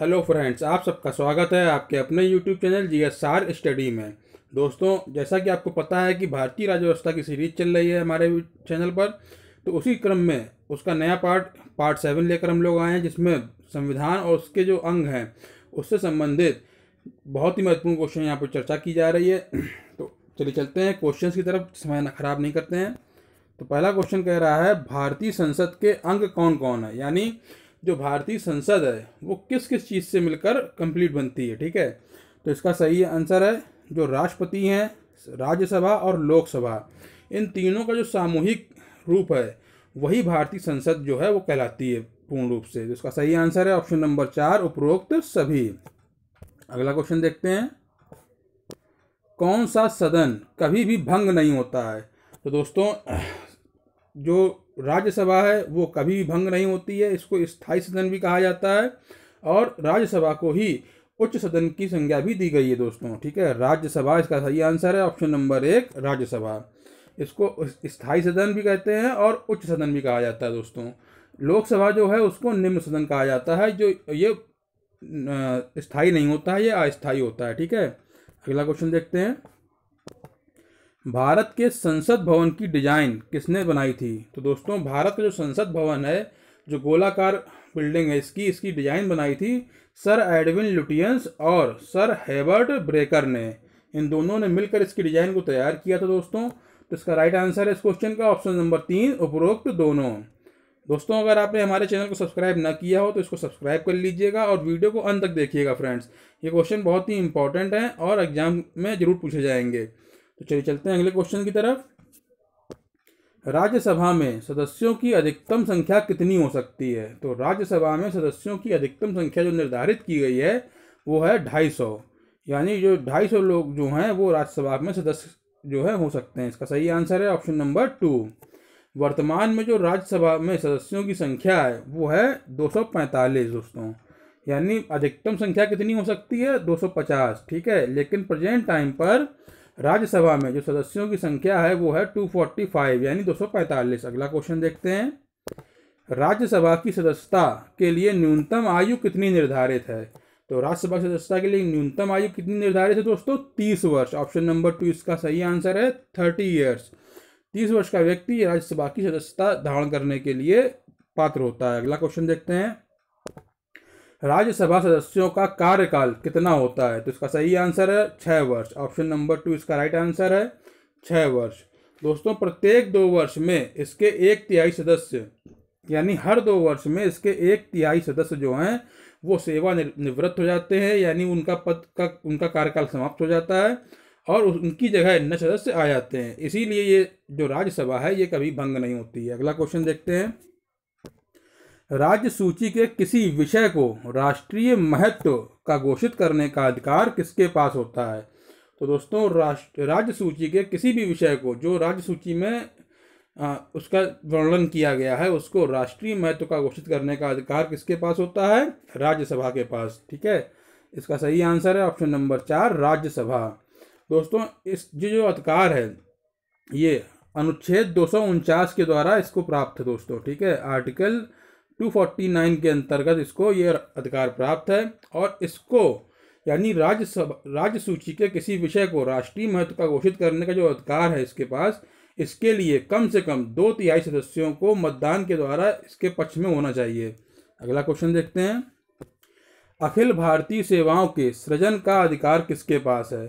hello friends आप सबका स्वागत है आपके अपने YouTube channel G S R study में दोस्तों जैसा कि आपको पता है कि भारतीय राज्य व्यवस्था की सीरीज चल रही है हमारे चैनल पर तो उसी क्रम में उसका नया पार्ट पार्ट सेवन लेकर हम लोग आए हैं जिसमें संविधान और उसके जो अंग हैं उससे संबंधित बहुत ही महत्वपूर्ण क्वेश्चन यहाँ पर चर्चा की जा रही है तो चलिए चलते हैं क्वेश्चन की तरफ समय ख़राब नहीं करते हैं तो पहला क्वेश्चन कह रहा है भारतीय संसद के अंग कौन कौन है यानी जो भारतीय संसद है वो किस किस चीज़ से मिलकर कंप्लीट बनती है ठीक है तो इसका सही आंसर है जो राष्ट्रपति हैं राज्यसभा और लोकसभा इन तीनों का जो सामूहिक रूप है वही भारतीय संसद जो है वो कहलाती है पूर्ण रूप से इसका सही आंसर है ऑप्शन नंबर चार उपरोक्त सभी अगला क्वेश्चन देखते हैं कौन सा सदन कभी भी भंग नहीं होता है तो दोस्तों जो राज्यसभा है वो कभी भी भंग नहीं होती है इसको स्थायी सदन भी कहा जाता है और राज्यसभा को ही उच्च सदन की संज्ञा भी दी गई है दोस्तों ठीक है राज्यसभा इसका सही आंसर है ऑप्शन नंबर एक राज्यसभा इसको स्थायी सदन भी कहते हैं और उच्च सदन भी कहा जाता है दोस्तों लोकसभा जो है उसको निम्न सदन कहा जाता है जो ये स्थायी नहीं होता है ये अस्थायी होता है ठीक है अगला क्वेश्चन देखते हैं भारत के संसद भवन की डिजाइन किसने बनाई थी तो दोस्तों भारत का जो संसद भवन है जो गोलाकार बिल्डिंग है इसकी इसकी डिजाइन बनाई थी सर एडविन लुटियंस और सर हेबर्ट ब्रेकर ने इन दोनों ने मिलकर इसकी डिजाइन को तैयार किया था दोस्तों तो इसका राइट आंसर है इस क्वेश्चन का ऑप्शन नंबर तीन उपरोक्त दोनों दोस्तों अगर आपने हमारे चैनल को सब्सक्राइब ना किया हो तो इसको सब्सक्राइब कर लीजिएगा और वीडियो को अंत तक देखिएगा फ्रेंड्स ये क्वेश्चन बहुत ही इंपॉर्टेंट हैं और एग्जाम में ज़रूर पूछे जाएंगे तो चलिए चलते हैं अगले क्वेश्चन की तरफ राज्यसभा में सदस्यों की अधिकतम संख्या कितनी हो सकती है तो राज्यसभा में सदस्यों की अधिकतम संख्या जो निर्धारित की गई है वो है ढाई सौ यानी जो ढाई सौ लोग जो हैं वो राज्यसभा में सदस्य जो है हो सकते हैं इसका सही आंसर है ऑप्शन नंबर टू वर्तमान में जो राज्यसभा में सदस्यों की संख्या है वो है पैंतालीस दोस्तों यानी अधिकतम संख्या कितनी हो सकती है पचास ठीक है लेकिन प्रेजेंट टाइम पर राज्यसभा में जो सदस्यों की संख्या है वो है 245 यानी 245 अगला क्वेश्चन देखते हैं राज्यसभा की सदस्यता के लिए न्यूनतम आयु कितनी निर्धारित है तो राज्यसभा की सदस्यता के लिए न्यूनतम आयु कितनी निर्धारित है दोस्तों तीस वर्ष ऑप्शन नंबर टू इसका सही आंसर है थर्टी ईयर्स तीस वर्ष का व्यक्ति राज्यसभा की सदस्यता धारण करने के लिए पात्र होता है अगला क्वेश्चन देखते हैं राज्यसभा सदस्यों का कार्यकाल कितना होता है तो इसका सही आंसर है छः वर्ष ऑप्शन नंबर टू इसका राइट आंसर है छः वर्ष दोस्तों प्रत्येक दो वर्ष में इसके एक तिहाई सदस्य यानी हर दो वर्ष में इसके एक तिहाई सदस्य जो हैं वो सेवा निवृत्त हो जाते हैं यानी उनका पद का उनका कार्यकाल समाप्त हो जाता है और उनकी जगह नए सदस्य आ जाते हैं इसीलिए ये जो राज्यसभा है ये कभी भंग नहीं होती है अगला क्वेश्चन देखते हैं राज्य सूची के किसी विषय को राष्ट्रीय महत्व का घोषित करने का अधिकार किसके पास होता है तो दोस्तों राष्ट्र राज्य सूची के किसी भी विषय को जो राज्य सूची में आ, उसका वर्णन किया गया है उसको राष्ट्रीय महत्व का घोषित करने का अधिकार किसके पास होता है राज्यसभा के पास ठीक है इसका सही आंसर है ऑप्शन नंबर चार राज्यसभा दोस्तों इस जो जो अधिकार है ये अनुच्छेद दो के द्वारा इसको प्राप्त है दोस्तों ठीक है आर्टिकल 249 के अंतर्गत इसको ये अधिकार प्राप्त है और इसको यानी राज्य राज्य सूची के किसी विषय को राष्ट्रीय महत्व का घोषित करने का जो अधिकार है इसके पास इसके लिए कम से कम दो तिहाई सदस्यों को मतदान के द्वारा इसके पक्ष में होना चाहिए अगला क्वेश्चन देखते हैं अखिल भारतीय सेवाओं के सृजन का अधिकार किसके पास है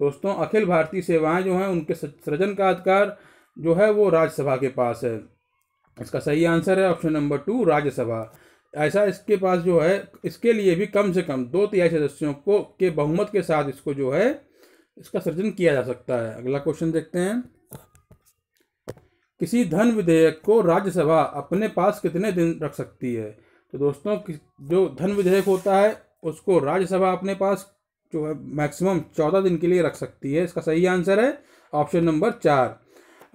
दोस्तों अखिल भारतीय सेवाएं जो हैं उनके सृजन का अधिकार जो है वो राज्यसभा के पास है इसका सही आंसर है ऑप्शन नंबर टू राज्यसभा ऐसा इसके पास जो है इसके लिए भी कम से कम दो तिहाई सदस्यों को के बहुमत के साथ इसको जो है इसका सृजन किया जा सकता है अगला क्वेश्चन देखते हैं किसी धन विधेयक को राज्यसभा अपने पास कितने दिन रख सकती है तो दोस्तों जो धन विधेयक होता है उसको राज्यसभा अपने पास जो है मैक्सिमम चौदह दिन के लिए रख सकती है इसका सही आंसर है ऑप्शन नंबर चार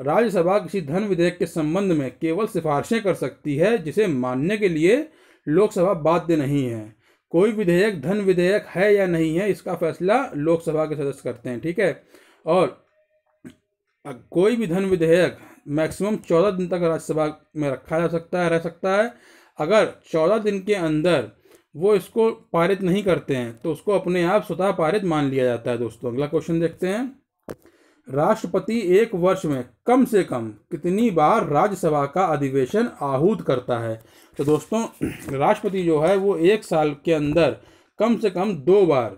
राज्यसभा किसी धन विधेयक के संबंध में केवल सिफारिशें कर सकती है जिसे मानने के लिए लोकसभा बाध्य नहीं है कोई विधेयक धन विधेयक है या नहीं है इसका फैसला लोकसभा के सदस्य करते हैं ठीक है और कोई भी धन विधेयक मैक्सिमम चौदह दिन तक राज्यसभा में रखा जा सकता है रह सकता है अगर चौदह दिन के अंदर वो इसको पारित नहीं करते हैं तो उसको अपने आप स्वतः पारित मान लिया जाता है दोस्तों अगला क्वेश्चन देखते हैं राष्ट्रपति एक वर्ष में कम से कम कितनी बार राज्यसभा का अधिवेशन आहूत करता है तो दोस्तों राष्ट्रपति जो है वो एक साल के अंदर कम से कम दो बार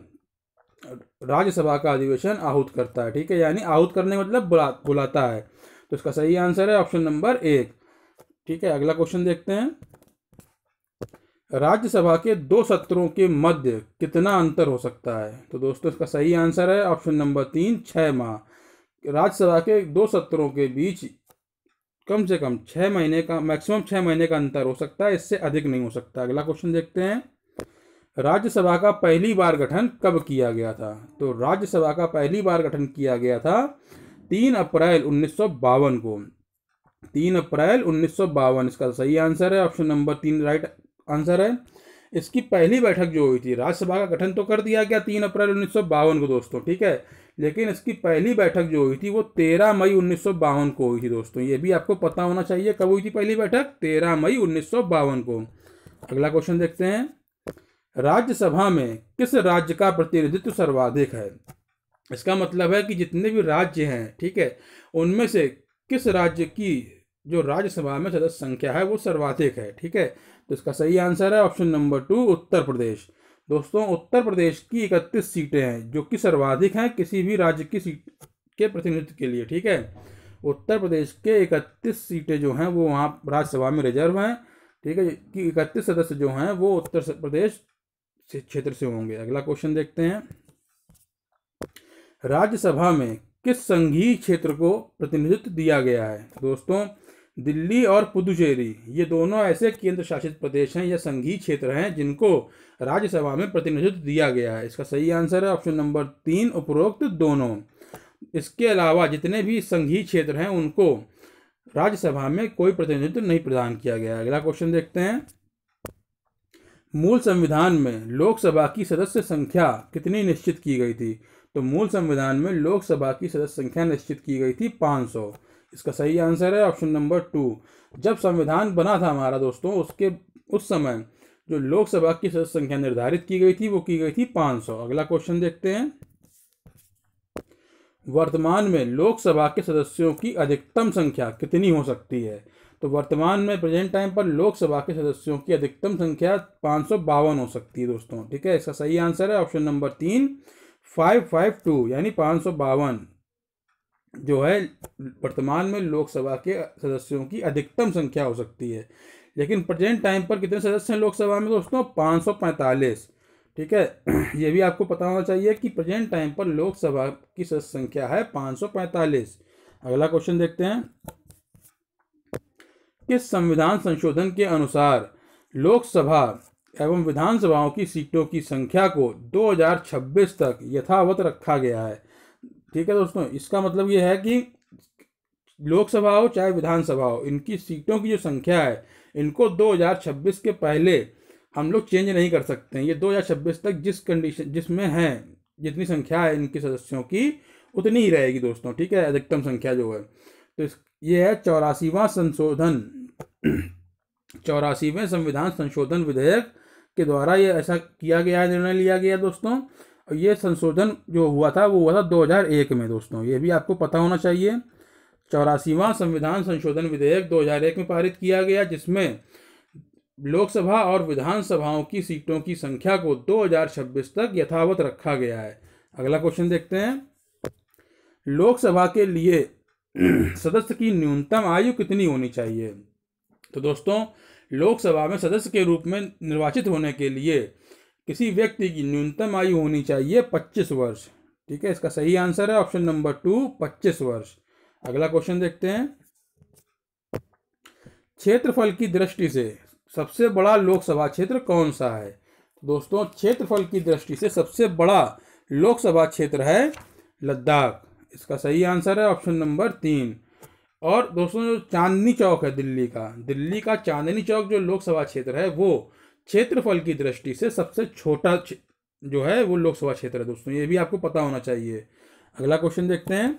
राज्यसभा का अधिवेशन आहूत करता है ठीक है यानी आहूत करने का मतलब बुला बुलाता है तो इसका सही आंसर है ऑप्शन नंबर एक ठीक है अगला क्वेश्चन देखते हैं राज्यसभा के दो सत्रों के मध्य कितना अंतर हो सकता है तो दोस्तों इसका सही आंसर है ऑप्शन नंबर तीन छः माह राज्यसभा के दो सत्रों के बीच कम से कम छः महीने का मैक्सिमम छः महीने का अंतर हो सकता है इससे अधिक नहीं हो सकता अगला क्वेश्चन देखते हैं राज्यसभा का पहली बार गठन कब किया गया था तो राज्यसभा का पहली बार गठन किया गया था तीन अप्रैल उन्नीस को तीन अप्रैल उन्नीस इसका सही आंसर है ऑप्शन नंबर तीन राइट आंसर है इसकी पहली बैठक जो हुई थी राज्यसभा का गठन तो कर दिया गया तीन अप्रैल उन्नीस को दोस्तों ठीक है लेकिन इसकी पहली बैठक जो हुई थी वो तेरह मई उन्नीस को हुई थी दोस्तों ये भी आपको पता होना चाहिए कब हुई थी पहली बैठक तेरह मई उन्नीस को अगला क्वेश्चन देखते हैं राज्यसभा में किस राज्य का प्रतिनिधित्व सर्वाधिक है इसका मतलब है कि जितने भी राज्य हैं ठीक है उनमें से किस राज्य की जो राज्यसभा में सदस्य संख्या है वो सर्वाधिक है ठीक है तो इसका सही आंसर है option number two Uttar Pradesh दोस्तों उत्तर प्रदेश की इकतीस सीटें हैं जो कि सर्वाधिक हैं किसी भी राज्य की सीट के प्रतिनिधित्व के लिए ठीक है उत्तर प्रदेश के इकतीस सीटें जो हैं वो वहाँ राज्यसभा में रिजर्व हैं ठीक है कि इकतीस सदस्य जो हैं वो उत्तर प्रदेश से क्षेत्र से होंगे अगला क्वेश्चन देखते हैं राज्यसभा में किस संघीय क्षेत्र को प्रतिनिधित्व दिया गया है दोस्तों दिल्ली और पुदुचेरी ये दोनों ऐसे केंद्र शासित प्रदेश हैं या संघीय क्षेत्र हैं जिनको राज्यसभा में प्रतिनिधित्व दिया गया है इसका सही आंसर है ऑप्शन नंबर तीन उपरोक्त दोनों इसके अलावा जितने भी संघीय क्षेत्र हैं उनको राज्यसभा में कोई प्रतिनिधित्व नहीं प्रदान किया गया अगला क्वेश्चन देखते हैं मूल संविधान में लोकसभा की सदस्य संख्या कितनी निश्चित की गई थी तो मूल संविधान में लोकसभा की सदस्य संख्या निश्चित की गई थी सौ इसका सही आंसर है ऑप्शन नंबर टू जब संविधान बना था हमारा दोस्तों उसके उस समय जो लोकसभा की सदस्य संख्या निर्धारित की गई थी वो की गई थी 500 अगला क्वेश्चन देखते हैं वर्तमान में लोकसभा के सदस्यों की अधिकतम संख्या कितनी हो सकती है तो वर्तमान में प्रेजेंट टाइम पर लोकसभा के सदस्यों की अधिकतम संख्या पाँच हो सकती है दोस्तों ठीक है इसका सही आंसर है ऑप्शन नंबर तीन फाइव फाइव टू यानी पाँच सौ बावन जो है वर्तमान में लोकसभा के सदस्यों की अधिकतम संख्या हो सकती है लेकिन प्रेजेंट टाइम पर कितने सदस्य हैं लोकसभा में दोस्तों पाँच सौ पैंतालीस ठीक है ये भी आपको पता होना चाहिए कि प्रेजेंट टाइम पर लोकसभा की सदस्य संख्या है पाँच सौ पैंतालीस अगला क्वेश्चन देखते हैं कि संविधान संशोधन के अनुसार लोकसभा एवं विधानसभाओं की सीटों की संख्या को 2026 तक यथावत रखा गया है ठीक है दोस्तों इसका मतलब ये है कि लोकसभा हो चाहे विधानसभा हो इनकी सीटों की जो संख्या है इनको 2026 के पहले हम लोग चेंज नहीं कर सकते हैं ये 2026 तक जिस कंडीशन जिसमें हैं जितनी संख्या है इनके सदस्यों की उतनी ही रहेगी दोस्तों ठीक है अधिकतम संख्या जो है तो इस ये है चौरासीवा संशोधन चौरासीवें संविधान संशोधन विधेयक के द्वारा ये ऐसा किया गया निर्णय लिया गया दोस्तों ये संशोधन जो हुआ था वो हुआ था 2001 में दोस्तों ये भी आपको पता होना चाहिए चौरासीवा संविधान संशोधन विधेयक 2001 में पारित किया गया जिसमें लोकसभा और विधानसभाओं की सीटों की संख्या को 2026 तक यथावत रखा गया है अगला क्वेश्चन देखते हैं लोकसभा के लिए सदस्य की न्यूनतम आयु कितनी होनी चाहिए तो दोस्तों लोकसभा में सदस्य के रूप में निर्वाचित होने के लिए किसी व्यक्ति की न्यूनतम आयु होनी चाहिए पच्चीस वर्ष ठीक है इसका सही आंसर है ऑप्शन नंबर टू पच्चीस वर्ष अगला क्वेश्चन देखते हैं क्षेत्रफल की दृष्टि से सबसे बड़ा लोकसभा क्षेत्र कौन सा है दोस्तों क्षेत्रफल की दृष्टि से सबसे बड़ा लोकसभा क्षेत्र है लद्दाख इसका सही आंसर है ऑप्शन नंबर तीन और दोस्तों जो चांदनी चौक है दिल्ली का दिल्ली का चांदनी चौक जो लोकसभा क्षेत्र है वो क्षेत्रफल की दृष्टि से सबसे छोटा जो है वो लोकसभा क्षेत्र है दोस्तों ये भी आपको पता होना चाहिए अगला क्वेश्चन देखते हैं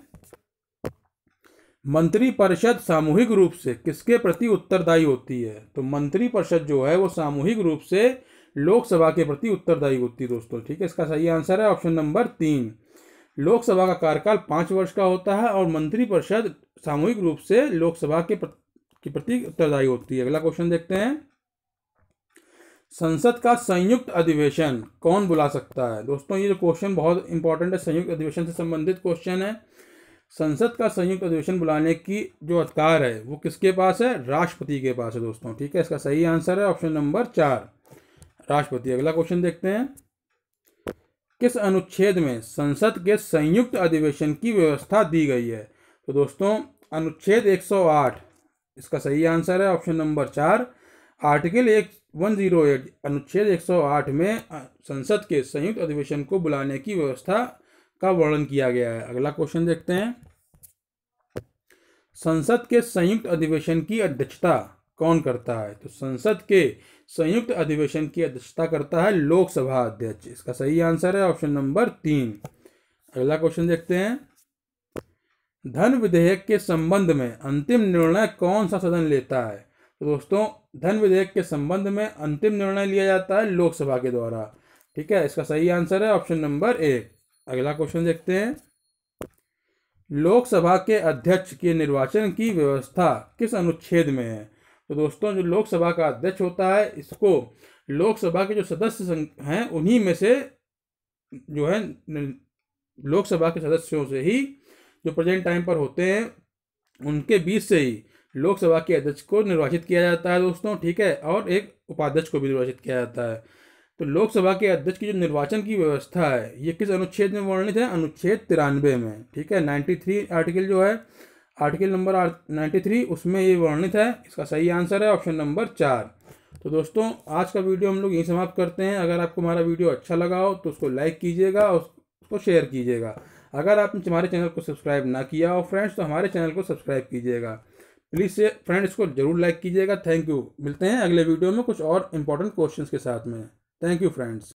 मंत्रिपरिषद सामूहिक रूप से किसके प्रति उत्तरदायी होती है तो मंत्रिपरिषद जो है वो सामूहिक रूप से लोकसभा के प्रति उत्तरदायी होती है दोस्तों ठीक है इसका सही आंसर है ऑप्शन नंबर तीन लोकसभा का कार्यकाल पांच वर्ष का होता है और मंत्रिपरिषद सामूहिक रूप से लोकसभा के प्रति उत्तरदायी होती है अगला क्वेश्चन देखते हैं संसद का संयुक्त अधिवेशन कौन बुला सकता है दोस्तों ये जो क्वेश्चन बहुत इंपॉर्टेंट है संयुक्त अधिवेशन से संबंधित क्वेश्चन है संसद का संयुक्त अधिवेशन बुलाने की जो अधिकार है वो किसके पास है राष्ट्रपति के पास है दोस्तों ठीक है इसका सही आंसर है ऑप्शन नंबर चार राष्ट्रपति अगला क्वेश्चन देखते हैं किस अनुच्छेद में संसद के संयुक्त अधिवेशन की व्यवस्था दी गई है तो दोस्तों अनुच्छेद 108 इसका सही आंसर है ऑप्शन नंबर चार आर्टिकल एक वन जीरो एट अनुच्छेद एक सौ आठ में संसद के संयुक्त अधिवेशन को बुलाने की व्यवस्था का वर्णन किया गया है अगला क्वेश्चन देखते हैं संसद के संयुक्त अधिवेशन की अध्यक्षता कौन करता है तो संसद के संयुक्त अधिवेशन की अध्यक्षता करता है लोकसभा अध्यक्ष इसका सही आंसर है ऑप्शन नंबर तीन अगला क्वेश्चन देखते हैं धन विधेयक के संबंध में अंतिम निर्णय कौन सा सदन लेता है तो दोस्तों धन विधेयक के संबंध में अंतिम निर्णय लिया जाता है लोकसभा के द्वारा ठीक है इसका सही आंसर है ऑप्शन नंबर एक अगला क्वेश्चन देखते हैं लोकसभा के अध्यक्ष के निर्वाचन की व्यवस्था किस अनुच्छेद में है तो दोस्तों जो लोकसभा का अध्यक्ष होता है इसको लोकसभा के जो सदस्य हैं उन्हीं में से जो है लोकसभा के सदस्यों से ही जो प्रेजेंट टाइम पर होते हैं उनके बीच से ही लोकसभा के अध्यक्ष को निर्वाचित किया जाता है दोस्तों ठीक है और एक उपाध्यक्ष को भी निर्वाचित किया जाता है तो लोकसभा के अध्यक्ष की जो निर्वाचन की व्यवस्था है ये किस अनुच्छेद में वर्णित है अनुच्छेद तिरानवे में ठीक है नाइन्टी थ्री आर्टिकल जो है आर्टिकल नंबर नाइन्टी थ्री उसमें ये वर्णित है इसका सही आंसर है ऑप्शन नंबर चार तो दोस्तों आज का वीडियो हम लोग यहीं समाप्त करते हैं अगर आपको हमारा वीडियो अच्छा लगा हो तो उसको लाइक कीजिएगा और उसको शेयर कीजिएगा अगर आपने हमारे चैनल को सब्सक्राइब ना किया हो फ्रेंड्स तो हमारे चैनल को सब्सक्राइब कीजिएगा प्लीज़ से फ्रेंड इसको जरूर लाइक कीजिएगा थैंक यू मिलते हैं अगले वीडियो में कुछ और इंपॉर्टेंट क्वेश्चंस के साथ में थैंक यू फ्रेंड्स